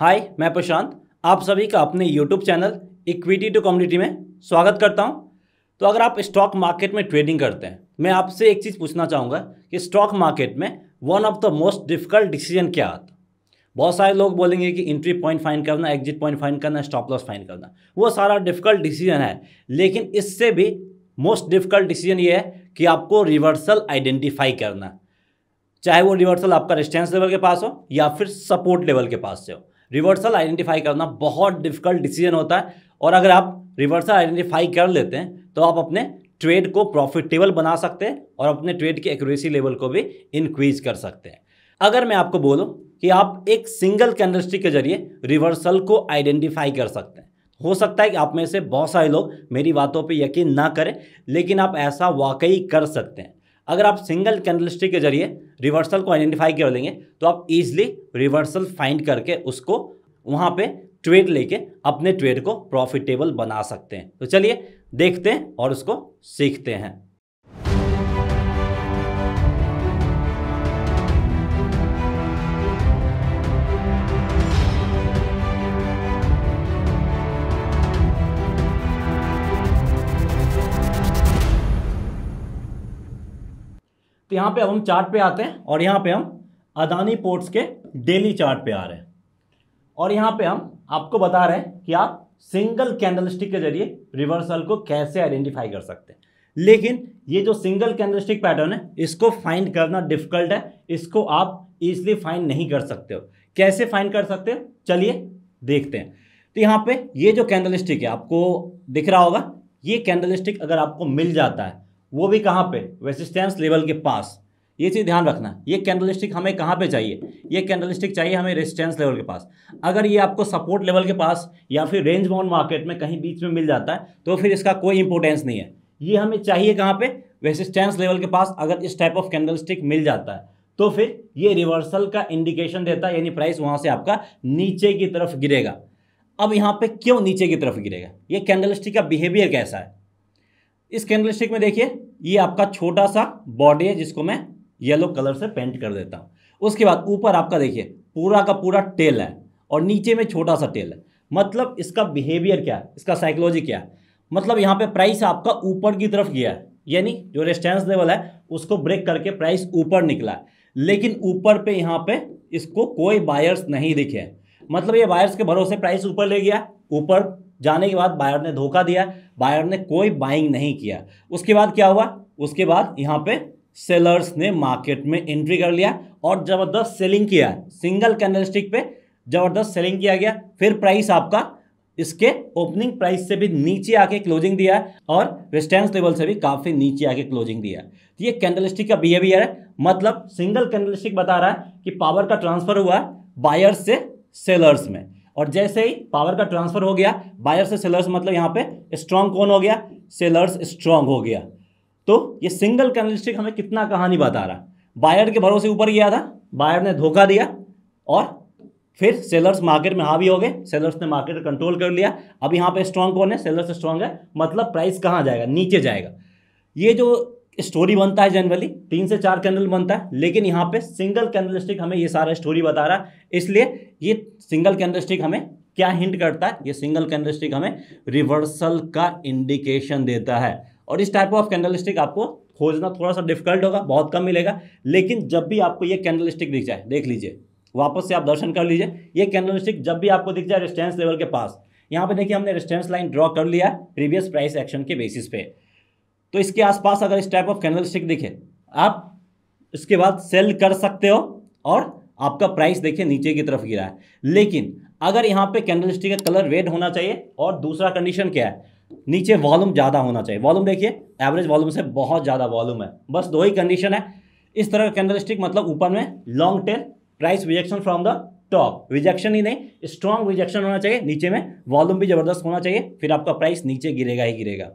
हाय मैं प्रशांत आप सभी का अपने YouTube channel equity to community में स्वागत करता हूं तो अगर आप स्टॉक मार्केट में ट्रेडिंग करते हैं मैं आपसे एक चीज़ पूछना चाहूँगा कि स्टॉक मार्केट में one of the most difficult decision क्या आता बहुत सारे लोग बोलेंगे कि इंट्री पॉइंट फाइन करना एग्जिट पॉइंट फाइन करना स्टॉप लॉस फाइन करना वो सारा डिफिकल्ट डिसीजन है लेकिन इससे भी मोस्ट डिफिकल्ट डिसीजन ये है कि आपको रिवर्सल आइडेंटिफाई करना चाहे वो रिवर्सल आपका रिस्टेंस लेवल के पास हो या फिर सपोर्ट लेवल के पास से हो रिवर्सल आइडेंटिफाई करना बहुत डिफिकल्ट डिसीजन होता है और अगर आप रिवर्सल आइडेंटिफाई कर लेते हैं तो आप अपने ट्रेड को प्रॉफिटेबल बना सकते हैं और अपने ट्रेड की एक्यूरेसी लेवल को भी इंक्रीज कर सकते हैं अगर मैं आपको बोलूं कि आप एक सिंगल कैंडलस्टिक के जरिए रिवर्सल को आइडेंटिफाई कर सकते हैं हो सकता है कि आप में से बहुत सारे लोग मेरी बातों पे यकीन ना करें लेकिन आप ऐसा वाकई कर सकते हैं अगर आप सिंगल कैंडलस्टिक के जरिए रिवर्सल को आइडेंटिफाई कर लेंगे तो आप इजिली रिवर्सल फाइंड करके उसको वहाँ पे ट्रेड लेके अपने ट्रेड को प्रॉफिटेबल बना सकते हैं तो चलिए देखते हैं और उसको सीखते हैं तो यहाँ पे अब हम चार्ट पे आते हैं और यहाँ पे हम अदानी पोर्ट्स के डेली चार्ट पे आ रहे हैं और यहाँ पे हम आपको बता रहे हैं कि आप सिंगल कैंडल के जरिए रिवर्सल को कैसे आइडेंटिफाई कर सकते हैं लेकिन ये जो सिंगल कैंडल पैटर्न है इसको फाइंड करना डिफिकल्ट है इसको आप ईजली फाइंड नहीं कर सकते हो कैसे फाइंड कर सकते हो चलिए देखते हैं तो यहाँ पे ये जो कैंडल स्टिक है आपको दिख रहा होगा ये कैंडल स्टिक अगर आपको मिल जाता है वो भी कहाँ पे रेसिस्टेंस लेवल के पास ये चीज़ ध्यान रखना ये कैंडल स्टिक हमें कहाँ पे चाहिए ये कैंडल स्टिक चाहिए हमें रेजिस्टेंस लेवल के पास अगर ये आपको सपोर्ट लेवल के पास या फिर रेंज बाउंड मार्केट में कहीं बीच में मिल जाता है तो फिर इसका कोई इंपोर्टेंस नहीं है ये हमें चाहिए कहाँ पर रेसिस्टेंस लेवल के पास अगर इस टाइप ऑफ कैंडल स्टिक मिल जाता है तो फिर ये रिवर्सल का इंडिकेशन देता है यानी प्राइस वहाँ से आपका नीचे की तरफ गिरेगा अब यहाँ पे क्यों नीचे की तरफ गिरेगा ये कैंडल स्टिक का बिहेवियर कैसा है इस स्टिक में देखिए ये आपका छोटा सा बॉडी है जिसको मैं येलो कलर से पेंट कर देता हूँ उसके बाद ऊपर आपका देखिए पूरा का पूरा टेल है और नीचे में छोटा सा टेल है मतलब इसका बिहेवियर क्या है इसका साइकोलॉजी क्या है मतलब यहाँ पे प्राइस आपका ऊपर की तरफ गया है यानी जो रेस्टेंस लेवल है उसको ब्रेक करके प्राइस ऊपर निकला है लेकिन ऊपर पे यहाँ पे इसको कोई बायर्स नहीं दिखे मतलब ये बायर्स के भरोसे प्राइस ऊपर ले गया ऊपर जाने के बाद बायर ने धोखा दिया बायर ने कोई बाइंग नहीं किया उसके बाद क्या हुआ उसके बाद यहाँ पे सेलर्स ने मार्केट में एंट्री कर लिया और ज़बरदस्त सेलिंग किया सिंगल कैंडल स्टिक पे ज़बरदस्त सेलिंग किया गया फिर प्राइस आपका इसके ओपनिंग प्राइस से भी नीचे आके क्लोजिंग दिया और रेस्टेंस लेवल से भी काफ़ी नीचे आके क्लोजिंग दिया तो ये कैंडल स्टिक का बिहेवियर है मतलब सिंगल कैंडल स्टिक बता रहा है कि पावर का ट्रांसफर हुआ बायर से सेलर्स में और जैसे ही पावर का ट्रांसफर हो गया बायर से सेलर्स मतलब यहाँ पे स्ट्रांग कौन हो गया सेलर्स स्ट्रांग हो गया तो ये सिंगल कैनलिस्टिक हमें कितना कहानी बता रहा बायर के भरोसे ऊपर गया था बायर ने धोखा दिया और फिर सेलर्स मार्केट में हावी हो गए सेलर्स ने मार्केट कंट्रोल कर लिया अब यहाँ पे स्ट्रांग कौन है सेलर्स स्ट्रांग है मतलब प्राइस कहाँ जाएगा नीचे जाएगा ये जो स्टोरी बनता है जनरली तीन से चार कैंडल बनता है लेकिन यहाँ पे सिंगल कैंडल स्टिक हमें ये सारा स्टोरी बता रहा है इसलिए ये सिंगल कैंडल स्टिक हमें क्या हिंट करता है ये सिंगल कैंडल स्टिक हमें रिवर्सल का इंडिकेशन देता है और इस टाइप ऑफ कैंडल स्टिक आपको खोजना थोड़ा सा डिफिकल्ट होगा बहुत कम मिलेगा लेकिन जब भी आपको ये कैंडल स्टिक दिख जाए देख लीजिए वापस से आप दर्शन कर लीजिए ये कैंडल स्टिक जब भी आपको दिख जाए रिस्टेंस लेवल के पास यहाँ पे देखिए हमने रिस्टेंस लाइन ड्रॉ कर लिया प्रीवियस प्राइस एक्शन के बेसिस पे तो इसके आसपास अगर इस टाइप ऑफ कैंडल स्टिक दिखे आप इसके बाद सेल कर सकते हो और आपका प्राइस देखिए नीचे की तरफ गिरा है लेकिन अगर यहाँ पे कैंडल स्टिक का कलर रेड होना चाहिए और दूसरा कंडीशन क्या है नीचे वॉल्यूम ज़्यादा होना चाहिए वॉल्यूम देखिए एवरेज वॉल्यूम से बहुत ज़्यादा वॉल्यूम है बस दो ही कंडीशन है इस तरह का कैंडल स्टिक मतलब ऊपर में long tail price rejection from the top rejection ही नहीं स्ट्रॉन्ग रिजेक्शन होना चाहिए नीचे में वॉल्यूम भी ज़बरदस्त होना चाहिए फिर आपका प्राइस नीचे गिरेगा ही गिरेगा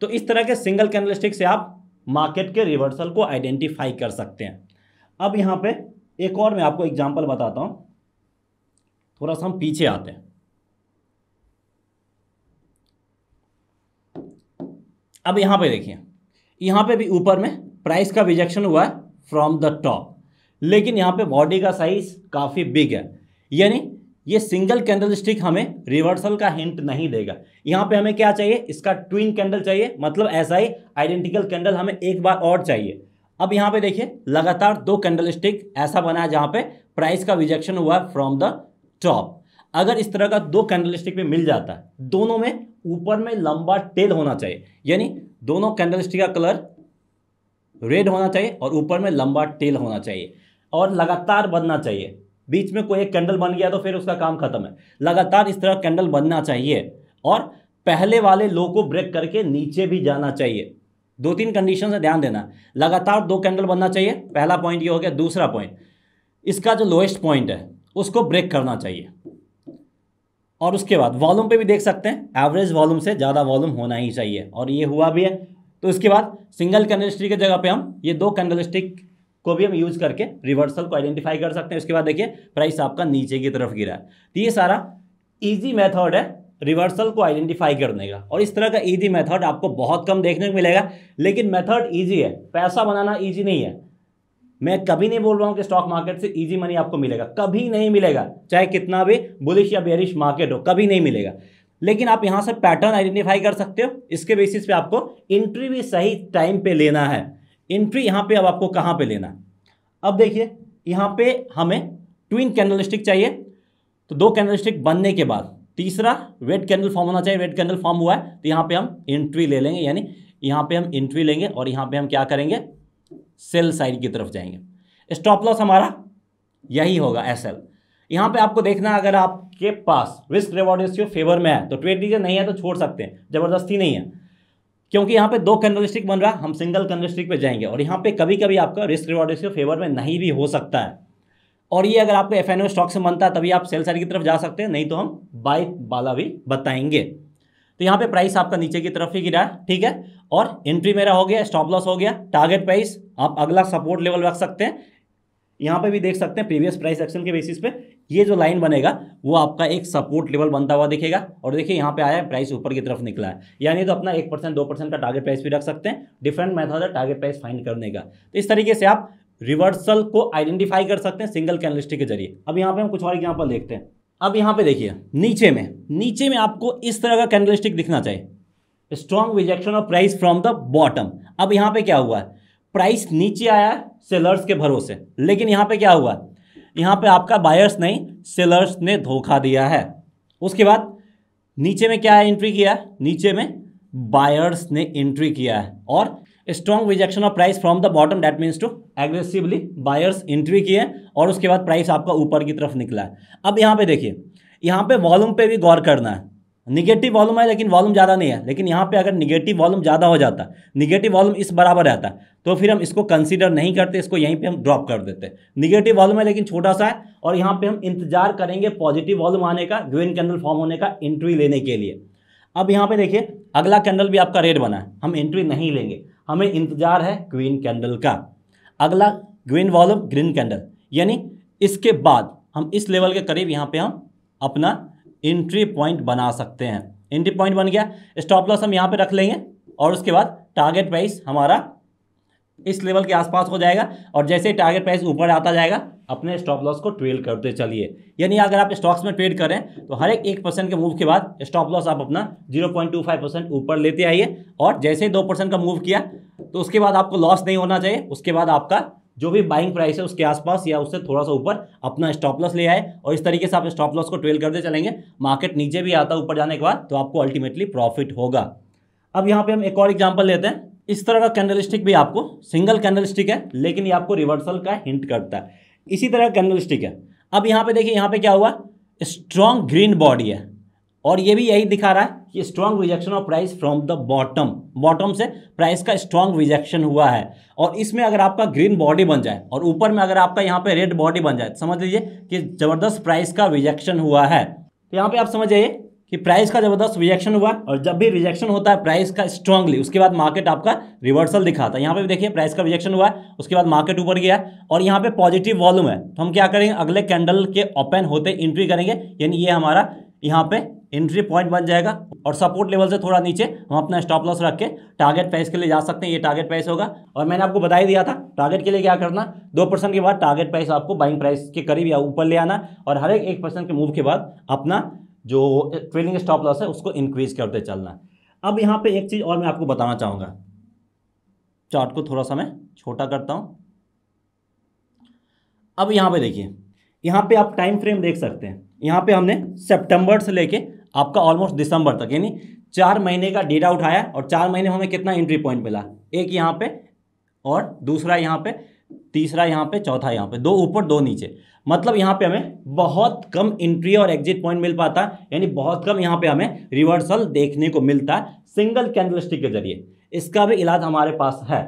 तो इस तरह के सिंगल कैंडलस्टिक से आप मार्केट के रिवर्सल को आइडेंटिफाई कर सकते हैं अब यहाँ पे एक और मैं आपको एग्जांपल बताता हूँ थोड़ा सा हम पीछे आते हैं अब यहाँ पे देखिए यहाँ पे भी ऊपर में प्राइस का रिजेक्शन हुआ है फ्रॉम द टॉप लेकिन यहाँ पे बॉडी का साइज काफ़ी बिग है यानी ये सिंगल कैंडल स्टिक हमें रिवर्सल का हिंट नहीं देगा यहाँ पे हमें क्या चाहिए इसका ट्विन कैंडल चाहिए मतलब ऐसा ही आइडेंटिकल कैंडल हमें एक बार और चाहिए अब यहाँ पे देखिए लगातार दो कैंडल स्टिक ऐसा बना है जहाँ पे प्राइस का रिजेक्शन हुआ है फ्रॉम द टॉप अगर इस तरह का दो कैंडल स्टिक में मिल जाता है दोनों में ऊपर में लंबा टेल होना चाहिए यानी दोनों कैंडल स्टिक का कलर रेड होना चाहिए और ऊपर में लंबा टेल होना चाहिए और लगातार बनना चाहिए बीच में कोई एक कैंडल बन गया तो फिर उसका काम खत्म है लगातार इस तरह कैंडल बनना चाहिए और पहले वाले लो को ब्रेक करके नीचे भी जाना चाहिए दो तीन कंडीशन से ध्यान देना लगातार दो कैंडल बनना चाहिए पहला पॉइंट ये हो गया दूसरा पॉइंट इसका जो लोएस्ट पॉइंट है उसको ब्रेक करना चाहिए और उसके बाद वॉल्यूम पे भी देख सकते हैं एवरेज वॉल्यूम से ज़्यादा वॉल्यूम होना ही चाहिए और ये हुआ भी है तो इसके बाद सिंगल कैंडल स्टिक की जगह पे हम ये दो कैंडल स्टिक को भी हम यूज करके रिवर्सल को आइडेंटिफाई कर सकते हैं उसके बाद देखिए प्राइस आपका नीचे की तरफ गिरा है तो ये सारा ईजी मेथड है रिवर्सल को आइडेंटिफाई करने का और इस तरह का ईजी मेथड आपको बहुत कम देखने को मिलेगा लेकिन मेथड ईजी है पैसा बनाना ईजी नहीं है मैं कभी नहीं बोल रहा हूँ कि स्टॉक मार्केट से इजी मनी आपको मिलेगा कभी नहीं मिलेगा चाहे कितना भी बुलिश या बेरिश मार्केट हो कभी नहीं मिलेगा लेकिन आप यहाँ से पैटर्न आइडेंटिफाई कर सकते हो इसके बेसिस पे आपको इंट्री भी सही टाइम पे लेना है एंट्री यहाँ पे अब आपको कहाँ पे लेना है अब देखिए यहाँ पे हमें ट्विन कैंडल स्टिक चाहिए तो दो कैंडल स्टिक बनने के बाद तीसरा रेड कैंडल फॉर्म होना चाहिए रेड कैंडल फॉर्म हुआ है तो यहाँ पे हम एंट्री ले लेंगे यानी यहाँ पे हम एंट्री लेंगे और यहाँ पे हम क्या करेंगे सेल साइड की तरफ जाएंगे स्टॉप लॉस हमारा यही होगा एस एल यहाँ पर आपको देखना अगर आपके पास रिस्क रिवॉर्ड रेशियो फेवर में है तो ट्रेड लीजिए नहीं है तो छोड़ सकते हैं ज़बरदस्ती नहीं है क्योंकि यहाँ पे दो कैंडल स्टिक बन रहा है हम सिंगल कैंडल स्टिक पर जाएंगे और यहाँ पे कभी कभी आपका रिस्क रिवॉर्ड रेशियो फेवर में नहीं भी हो सकता है और ये अगर आपको एफ स्टॉक से बनता है तभी आप सेल साइड की तरफ जा सकते हैं नहीं तो हम बाय वाला भी बताएंगे तो यहाँ पे प्राइस आपका नीचे की तरफ ही गिरा है ठीक है और एंट्री मेरा हो गया स्टॉप लॉस हो गया टारगेट प्राइस आप अगला सपोर्ट लेवल रख सकते हैं यहाँ पे भी देख सकते हैं प्रीवियस प्राइस एक्शन के बेसिस पे ये जो लाइन बनेगा वो आपका एक सपोर्ट लेवल बनता हुआ दिखेगा और देखिए यहाँ पे आया है प्राइस ऊपर की तरफ निकला है यानी तो अपना एक परसेंट दो परसेंट का टारगेट प्राइस भी रख सकते हैं डिफरेंट मेथड है टारगेट प्राइस फाइंड करने का तो इस तरीके से आप रिवर्सल को आइडेंटिफाई कर सकते हैं सिंगल कैनलिस्टिक के जरिए अब यहाँ पर हम कुछ और यहाँ पर देखते हैं अब यहाँ पे देखिए नीचे में नीचे में आपको इस तरह का कैनलिस्टिक दिखना चाहिए strong rejection of price from the bottom अब यहाँ पे क्या हुआ है प्राइस नीचे आया सेलर्स के भरोसे लेकिन यहाँ पे क्या हुआ यहाँ पे आपका बायर्स नहीं सेलर्स ने धोखा दिया है उसके बाद नीचे में क्या है एंट्री किया नीचे में बायर्स ने एंट्री किया है और strong rejection of price from the bottom that means to aggressively buyers entry किए और उसके बाद प्राइस आपका ऊपर की तरफ निकला है अब यहाँ पे देखिए यहाँ पे वॉल्यूम पे भी गौर करना है निगेटिव वॉल्यूम है लेकिन वॉल्यूम ज़्यादा नहीं है लेकिन यहाँ पे अगर निगेटिव वॉल्यूम ज़्यादा हो जाता निगेटिव वॉल्यूम इस बराबर रहता तो फिर हम इसको कंसीडर नहीं करते इसको यहीं पे हम ड्रॉप कर देते निगेटिव वॉल्यूम है लेकिन छोटा सा है और यहाँ पे हम इंतजार करेंगे पॉजिटिव वॉल्यूम आने का ग्रीन कैंडल फॉर्म होने का एंट्री लेने के लिए अब यहाँ पर देखिए अगला कैंडल भी आपका रेड बना है हम एंट्री नहीं लेंगे हमें इंतजार है ग्रीन कैंडल का अगला ग्रीन वॉल्यूम ग्रीन कैंडल यानी इसके बाद हम इस लेवल के करीब यहाँ पर हम अपना इंट्री पॉइंट बना सकते हैं इंट्री पॉइंट बन गया स्टॉप लॉस हम यहाँ पे रख लेंगे और उसके बाद टारगेट प्राइस हमारा इस लेवल के आसपास हो जाएगा और जैसे ही टारगेट प्राइस ऊपर आता जाएगा अपने स्टॉप लॉस को ट्रेल करते चलिए यानी अगर आप स्टॉक्स में ट्रेड करें तो हर एक एक परसेंट के मूव के बाद स्टॉप लॉस आप अपना zero point two five percent ऊपर लेते आइए और जैसे ही दो परसेंट का मूव किया तो उसके बाद आपको लॉस नहीं होना चाहिए उसके बाद आपका जो भी बाइंग प्राइस है उसके आसपास या उससे थोड़ा सा ऊपर अपना स्टॉप लॉस ले आए और इस तरीके से आप स्टॉप लॉस को ट्वेल करते चलेंगे मार्केट नीचे भी आता ऊपर जाने के बाद तो आपको अल्टीमेटली प्रॉफिट होगा अब यहाँ पे हम एक और एग्जाम्पल लेते हैं इस तरह का कैंडल स्टिक भी आपको सिंगल कैंडल स्टिक है लेकिन ये आपको रिवर्सल का हिंट करता है इसी तरह का कैंडल स्टिक है अब यहाँ पे देखिए यहाँ पे क्या हुआ स्ट्रॉन्ग ग्रीन बॉडी है और ये भी यही दिखा रहा है कि strong rejection of price from the bottom bottom से प्राइस का स्ट्रॉन्ग रिजेक्शन हुआ है और इसमें अगर आपका ग्रीन बॉडी बन जाए और ऊपर में अगर आपका यहाँ पे रेड बॉडी बन जाए समझ लीजिए कि जबरदस्त प्राइस का रिजेक्शन हुआ है तो यहाँ पे आप समझ जाइए कि प्राइस का जबरदस्त रिजेक्शन हुआ और जब भी रिजेक्शन होता है प्राइस का स्ट्रांगली उसके बाद मार्केट आपका रिवर्सल दिखाता है यहाँ पे भी देखिए प्राइस का रिजेक्शन हुआ है उसके बाद मार्केट ऊपर गया और यहाँ पे पॉजिटिव वॉल्यूम है तो हम क्या करेंगे अगले कैंडल के ओपन होते एंट्री करेंगे यानी ये हमारा यहाँ पे एंट्री पॉइंट बन जाएगा और सपोर्ट लेवल से थोड़ा नीचे हम अपना स्टॉप लॉस रख के टारगेट प्राइस के लिए जा सकते हैं ये टारगेट प्राइस होगा और मैंने आपको बताई दिया था टारगेट के लिए क्या करना दो परसेंट के बाद टारगेट प्राइस आपको बाइंग प्राइस के करीब या ऊपर ले आना और हर एक एक परसेंट के मूव के बाद अपना जो ट्रेडिंग स्टॉप लॉस है उसको इंक्रीज करते चलना अब यहाँ पे एक चीज़ और मैं आपको बताना चाहूँगा चार्ट को थोड़ा सा मैं छोटा करता हूँ अब यहाँ पे देखिए यहाँ पर आप टाइम फ्रेम देख सकते हैं यहाँ पे हमने सितंबर से लेके आपका ऑलमोस्ट दिसंबर तक यानी चार महीने का डेटा उठाया और चार महीने में हमें कितना एंट्री पॉइंट मिला एक यहाँ पे और दूसरा यहाँ पे तीसरा यहाँ पे चौथा यहाँ पे दो ऊपर दो नीचे मतलब यहाँ पे हमें बहुत कम एंट्री और एग्जिट पॉइंट मिल पाता है यानी बहुत कम यहाँ पे हमें रिवर्सल देखने को मिलता है सिंगल कैंडल के जरिए इसका भी इलाज हमारे पास है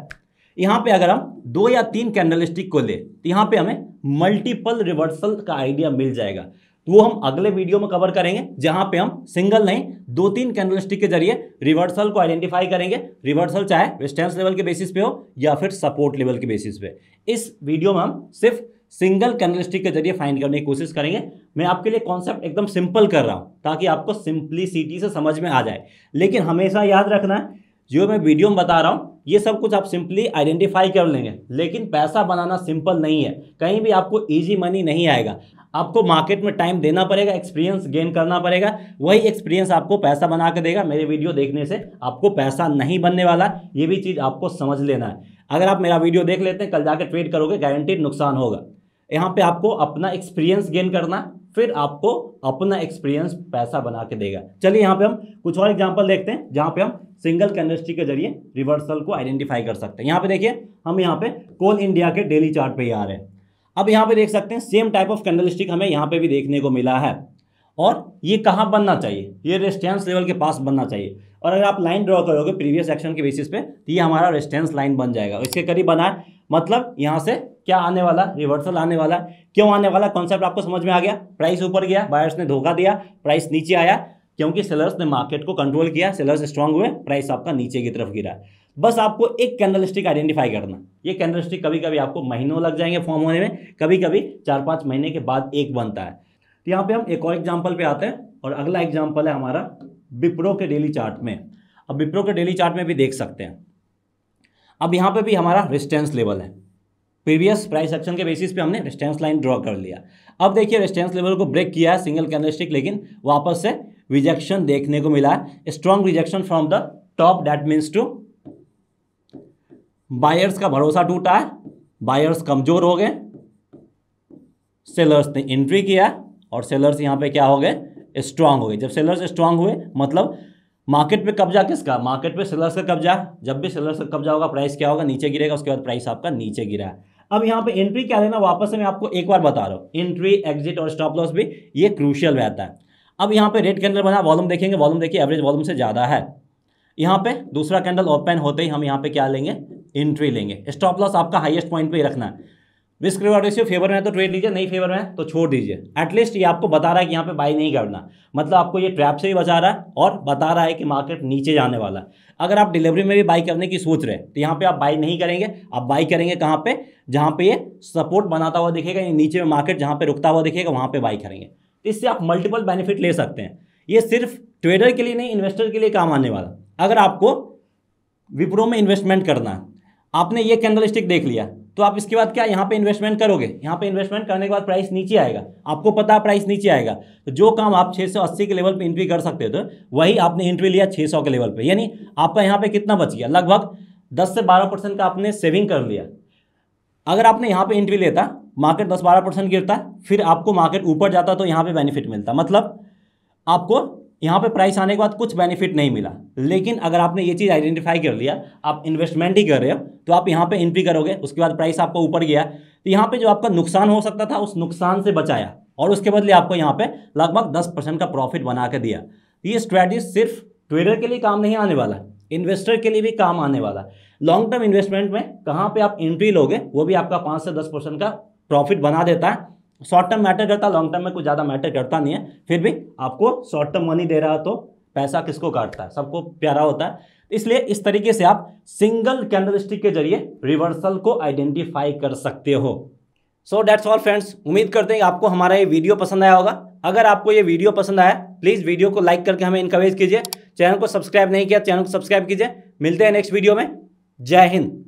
यहाँ पे अगर हम दो या तीन कैंडल को ले तो यहाँ पे हमें मल्टीपल रिवर्सल का आइडिया मिल जाएगा तो वो हम अगले वीडियो में कवर करेंगे जहां पे हम सिंगल नहीं दो तीन कैंडलस्टिक के जरिए रिवर्सल को आइडेंटिफाई करेंगे रिवर्सल चाहे वेस्टेंस लेवल के बेसिस पे हो या फिर सपोर्ट लेवल के बेसिस पे इस वीडियो में हम सिर्फ सिंगल कैंडलस्टिक के जरिए फाइंड करने की कोशिश करेंगे मैं आपके लिए कॉन्सेप्ट एकदम सिंपल कर रहा हूँ ताकि आपको सिंप्लिसिटी से समझ में आ जाए लेकिन हमेशा याद रखना है जो मैं वीडियो में बता रहा हूँ ये सब कुछ आप सिंपली आइडेंटिफाई कर लेंगे लेकिन पैसा बनाना सिंपल नहीं है कहीं भी आपको ईजी मनी नहीं आएगा आपको मार्केट में टाइम देना पड़ेगा एक्सपीरियंस गेन करना पड़ेगा वही एक्सपीरियंस आपको पैसा बना के देगा मेरे वीडियो देखने से आपको पैसा नहीं बनने वाला ये भी चीज़ आपको समझ लेना है अगर आप मेरा वीडियो देख लेते हैं कल जाकर ट्रेड करोगे गारंटीड नुकसान होगा यहाँ पे आपको अपना एक्सपीरियंस गेन करना फिर आपको अपना एक्सपीरियंस पैसा बना के देगा चलिए यहाँ पे हम कुछ और एग्जांपल देखते हैं जहाँ पे हम सिंगल कैंडलस्टिक के जरिए रिवर्सल को आइडेंटिफाई कर सकते हैं यहाँ पे देखिए हम यहाँ पे कोल इंडिया के डेली चार्ट पे ही आ रहे हैं अब यहाँ पे देख सकते हैं same type of candle stick हमें यहाँ पे भी देखने को मिला है और ये कहाँ बनना चाहिए ये रेस्टेंस लेवल के पास बनना चाहिए और अगर आप लाइन ड्रॉ करोगे प्रीवियस एक्शन के बेसिस पे तो ये हमारा रेस्टेंस लाइन बन जाएगा इसके करीब बना है मतलब यहाँ से क्या आने वाला रिवर्सल आने वाला क्यों आने वाला कॉन्सेप्ट आपको समझ में आ गया प्राइस ऊपर गया बायर्स ने धोखा दिया प्राइस नीचे आया क्योंकि सेलर्स ने मार्केट को कंट्रोल किया सेलर्स स्ट्रांग हुए प्राइस आपका नीचे की तरफ गिरा बस आपको एक कैंडल स्टिक आइडेंटिफाई करना ये कैंडल स्टिक कभी कभी आपको महीनों लग जाएंगे फॉर्म होने में कभी कभी चार पाँच महीने के बाद एक बनता है तो यहाँ पे हम एक और एग्जाम्पल पे आते हैं और अगला एग्जाम्पल है हमारा विप्रो के डेली चार्ट में अब विप्रो के डेली चार्ट में भी देख सकते हैं अब यहाँ पर भी हमारा रिस्टेंस लेवल है प्रीवियस प्राइस एक्शन के बेसिस पे हमने रेस्टेंस लाइन ड्रॉ कर लिया अब देखिए रेस्टेंस लेवल को ब्रेक किया है सिंगल कैंडलस्टिक लेकिन वापस से रिजेक्शन देखने को मिला है strong rejection from the top that means to buyers का भरोसा टूटा है बायर्स कमजोर हो गए सेलर्स ने एंट्री किया और सेलर्स यहां पे क्या हो गए स्ट्रांग हो गए जब सेलर्स स्ट्रांग हुए मतलब मार्केट पे कब्जा किसका मार्केट पे सेलर्स का कब्जा जब भी सेलर्स का कब्जा होगा प्राइस क्या होगा नीचे गिरेगा उसके बाद प्राइस आपका नीचे गिरा है अब यहाँ पे एंट्री क्या लेना वापस से मैं आपको एक बार बता रहा हूँ एंट्री एग्जिट और स्टॉप लॉस भी ये क्रूशियल रहता है अब यहाँ पे रेड कैंडल बना वॉल्यूम देखेंगे वॉल्यूम देखिए एवरेज वॉल्यूम से ज़्यादा है यहाँ पे दूसरा कैंडल ओपन होते ही हम यहाँ पे क्या लेंगे एंट्री लेंगे स्टॉप लॉस आपका हाईएस्ट पॉइंट पे ही रखना है रिस्क रेशियो फेवर में है तो ट्रेड लीजिए नहीं फेवर में है तो छोड़ दीजिए एटलीस्ट ये आपको बता रहा है कि यहाँ पे बाई नहीं करना मतलब आपको ये ट्रैप से भी बचा रहा है और बता रहा है कि मार्केट नीचे जाने वाला है अगर आप डिलीवरी में भी बाई करने की सोच रहे तो यहाँ पे आप बाई नहीं करेंगे आप बाई करेंगे कहाँ पर जहाँ पर ये सपोर्ट बनाता हुआ दिखेगा या नीचे में मार्केट जहाँ पर रुकता हुआ दिखेगा वहाँ पर बाई करेंगे तो इससे आप मल्टीपल बेनिफिट ले सकते हैं ये सिर्फ ट्रेडर के लिए नहीं इन्वेस्टर के लिए काम आने वाला अगर आपको विप्रो में इन्वेस्टमेंट करना है आपने ये कैंडल स्टिक देख लिया तो आप इसके बाद क्या यहाँ पे इन्वेस्टमेंट करोगे यहाँ पे इन्वेस्टमेंट करने के बाद प्राइस नीचे आएगा आपको पता है प्राइस नीचे आएगा तो जो काम आप 680 के लेवल पे एंट्री कर सकते थे तो वही आपने एंट्री लिया 600 के लेवल पे यानी आपका यहाँ पे कितना बच गया लगभग 10 से 12 परसेंट का आपने सेविंग कर लिया अगर आपने यहाँ पर एंट्री लेता मार्केट दस बारह गिरता फिर आपको मार्केट ऊपर जाता तो यहाँ पर बेनिफिट मिलता मतलब आपको यहाँ पे प्राइस आने के बाद कुछ बेनिफिट नहीं मिला लेकिन अगर आपने ये चीज़ आइडेंटिफाई कर लिया आप इन्वेस्टमेंट ही कर रहे हो तो आप यहाँ पे एंट्री करोगे उसके बाद प्राइस आपको ऊपर गया तो यहाँ पे जो आपका नुकसान हो सकता था उस नुकसान से बचाया और उसके बदले आपको यहाँ पे लगभग दस परसेंट का प्रॉफिट बना के दिया तो ये स्ट्रैटेजी सिर्फ ट्रेडर के लिए काम नहीं आने वाला इन्वेस्टर के लिए भी काम आने वाला लॉन्ग टर्म इन्वेस्टमेंट में कहाँ पर आप एंट्री लोगे वो भी आपका पाँच से दस का प्रॉफिट बना देता है शॉर्ट टर्म मैटर करता है लॉन्ग टर्म में कुछ ज़्यादा मैटर करता नहीं है फिर भी आपको शॉर्ट टर्म मनी दे रहा है तो पैसा किसको काटता है सबको प्यारा होता है इसलिए इस तरीके से आप सिंगल कैंडल स्टिक के जरिए रिवर्सल को आइडेंटिफाई कर सकते हो सो डैट्स ऑल फ्रेंड्स उम्मीद करते हैं आपको हमारा ये वीडियो पसंद आया होगा अगर आपको ये वीडियो पसंद आया प्लीज़ वीडियो को लाइक करके हमें इनकरेज कीजिए चैनल को सब्सक्राइब नहीं किया चैनल को सब्सक्राइब कीजिए मिलते हैं नेक्स्ट वीडियो में जय हिंद